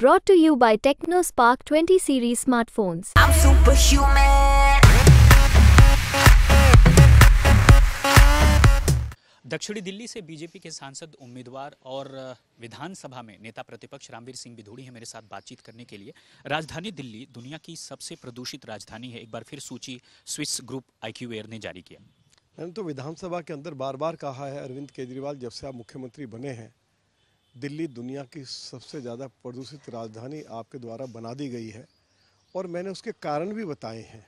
brought to you by TechnoSpark 20 series smartphones. I'm superhuman. दक्षिणी दिल्ली से BJP के सांसद उम्मीदवार और विधानसभा में नेता प्रतिपक्ष रामवीर सिंह बिधूड़ी है मेरे साथ बातचीत करने के लिए राजधानी दिल्ली दुनिया की सबसे प्रदूषित राजधानी है एक बार फिर सूची स्विस ग्रुप आईक्यू एयर ने जारी किया मैंने तो विधानसभा के अंदर बार बार कहा है अरविंद केजरीवाल जब से आप मुख्यमंत्री बने हैं दिल्ली दुनिया की सबसे ज़्यादा प्रदूषित राजधानी आपके द्वारा बना दी गई है और मैंने उसके कारण भी बताए हैं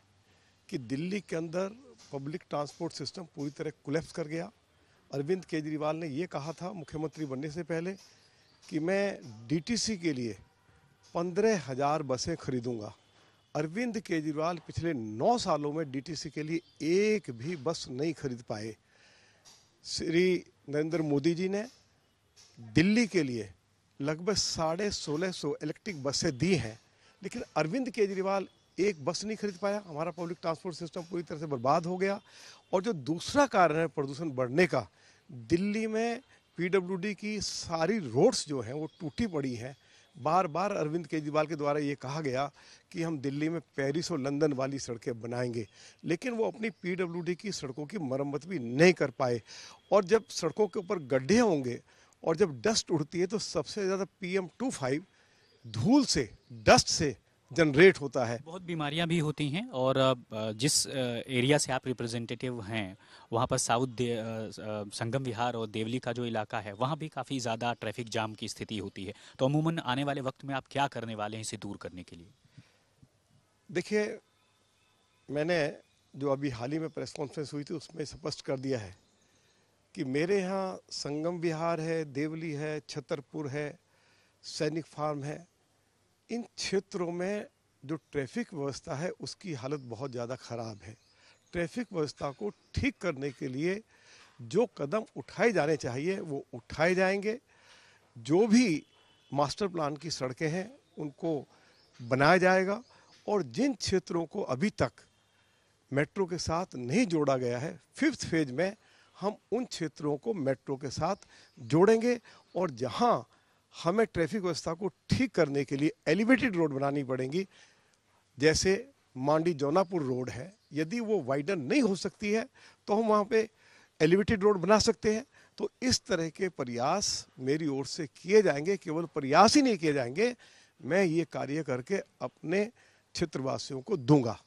कि दिल्ली के अंदर पब्लिक ट्रांसपोर्ट सिस्टम पूरी तरह कुलेप्स कर गया अरविंद केजरीवाल ने ये कहा था मुख्यमंत्री बनने से पहले कि मैं डीटीसी के लिए पंद्रह हज़ार बसें खरीदूंगा अरविंद केजरीवाल पिछले नौ सालों में डीटीसी के लिए एक भी बस नहीं खरीद पाए श्री नरेंद्र मोदी जी ने दिल्ली के लिए लगभग साढ़े सोलह सौ इलेक्ट्रिक बसें दी हैं लेकिन अरविंद केजरीवाल एक बस नहीं खरीद पाया हमारा पब्लिक ट्रांसपोर्ट सिस्टम पूरी तरह से बर्बाद हो गया और जो दूसरा कारण है प्रदूषण बढ़ने का दिल्ली में पीडब्ल्यूडी की सारी रोड्स जो हैं वो टूटी पड़ी हैं बार बार अरविंद केजरीवाल के द्वारा ये कहा गया कि हम दिल्ली में पेरिस और लंदन वाली सड़कें बनाएंगे लेकिन वो अपनी पीडब्ल्यूडी की सड़कों की मरम्मत भी नहीं कर पाए और जब सड़कों के ऊपर गड्ढे होंगे और जब डस्ट उड़ती है तो सबसे ज़्यादा पी एम टू फाइव धूल से डस्ट से जनरेट होता है बहुत बीमारियां भी होती हैं और जिस एरिया से आप रिप्रेजेंटेटिव हैं वहां पर साउथ संगम विहार और देवली का जो इलाका है वहां भी काफ़ी ज़्यादा ट्रैफिक जाम की स्थिति होती है तो अमूमन आने वाले वक्त में आप क्या करने वाले हैं इसे दूर करने के लिए देखिए मैंने जो अभी हाल ही में प्रेस कॉन्फ्रेंस हुई थी उसमें स्पष्ट कर दिया है कि मेरे यहाँ संगम विहार है देवली है छतरपुर है सैनिक फार्म है इन क्षेत्रों में जो ट्रैफिक व्यवस्था है उसकी हालत बहुत ज़्यादा ख़राब है ट्रैफिक व्यवस्था को ठीक करने के लिए जो कदम उठाए जाने चाहिए वो उठाए जाएंगे जो भी मास्टर प्लान की सड़कें हैं उनको बनाया जाएगा और जिन क्षेत्रों को अभी तक मेट्रो के साथ नहीं जोड़ा गया है फिफ्थ फेज में हम उन क्षेत्रों को मेट्रो के साथ जोड़ेंगे और जहां हमें ट्रैफिक व्यवस्था को ठीक करने के लिए एलिवेटेड रोड बनानी पड़ेंगी जैसे मांडी जौनापुर रोड है यदि वो वाइडन नहीं हो सकती है तो हम वहाँ पर एलिवेटेड रोड बना सकते हैं तो इस तरह के प्रयास मेरी ओर से किए जाएंगे केवल प्रयास ही नहीं किए जाएंगे मैं ये कार्य करके अपने क्षेत्रवासियों को दूंगा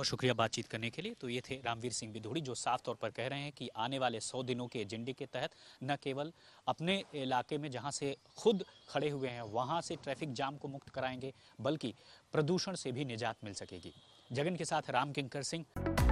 बहुत शुक्रिया बातचीत करने के लिए तो ये थे रामवीर सिंह बिधोड़ी जो साफ तौर पर कह रहे हैं कि आने वाले सौ दिनों के एजेंडे के तहत न केवल अपने इलाके में जहाँ से खुद खड़े हुए हैं वहां से ट्रैफिक जाम को मुक्त कराएंगे बल्कि प्रदूषण से भी निजात मिल सकेगी जगन के साथ राम किंकर सिंह